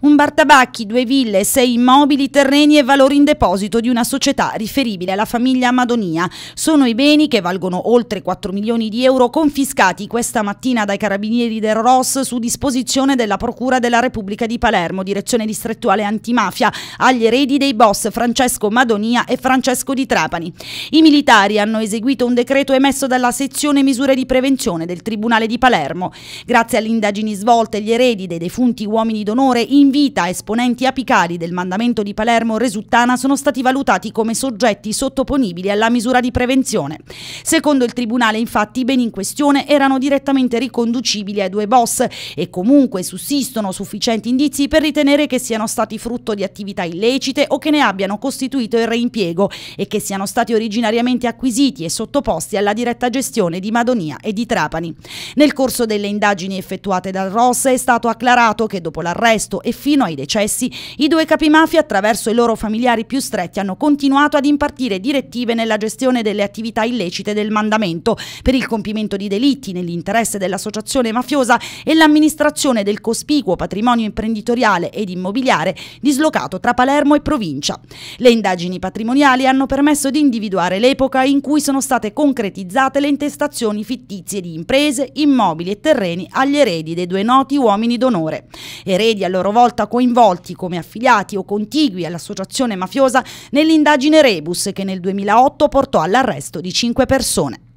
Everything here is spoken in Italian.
Un bartabacchi, due ville, sei immobili, terreni e valori in deposito di una società riferibile alla famiglia Madonia. Sono i beni che valgono oltre 4 milioni di euro confiscati questa mattina dai carabinieri del Ros su disposizione della Procura della Repubblica di Palermo, direzione distrettuale antimafia, agli eredi dei boss Francesco Madonia e Francesco di Trapani. I militari hanno eseguito un decreto emesso dalla sezione misure di prevenzione del Tribunale di Palermo. Grazie alle indagini svolte, gli eredi dei defunti uomini d'onore in in vita esponenti apicali del mandamento di Palermo Resuttana sono stati valutati come soggetti sottoponibili alla misura di prevenzione. Secondo il Tribunale, infatti, i beni in questione erano direttamente riconducibili ai due boss e comunque sussistono sufficienti indizi per ritenere che siano stati frutto di attività illecite o che ne abbiano costituito il reimpiego e che siano stati originariamente acquisiti e sottoposti alla diretta gestione di Madonia e di Trapani. Nel corso delle indagini effettuate dal ROS è stato acclarato che dopo l'arresto e fino ai decessi, i due capimafia attraverso i loro familiari più stretti hanno continuato ad impartire direttive nella gestione delle attività illecite del mandamento per il compimento di delitti nell'interesse dell'associazione mafiosa e l'amministrazione del cospicuo patrimonio imprenditoriale ed immobiliare dislocato tra Palermo e provincia. Le indagini patrimoniali hanno permesso di individuare l'epoca in cui sono state concretizzate le intestazioni fittizie di imprese, immobili e terreni agli eredi dei due noti uomini d'onore. Eredi a loro volta volta coinvolti come affiliati o contigui all'associazione mafiosa nell'indagine Rebus che nel 2008 portò all'arresto di cinque persone.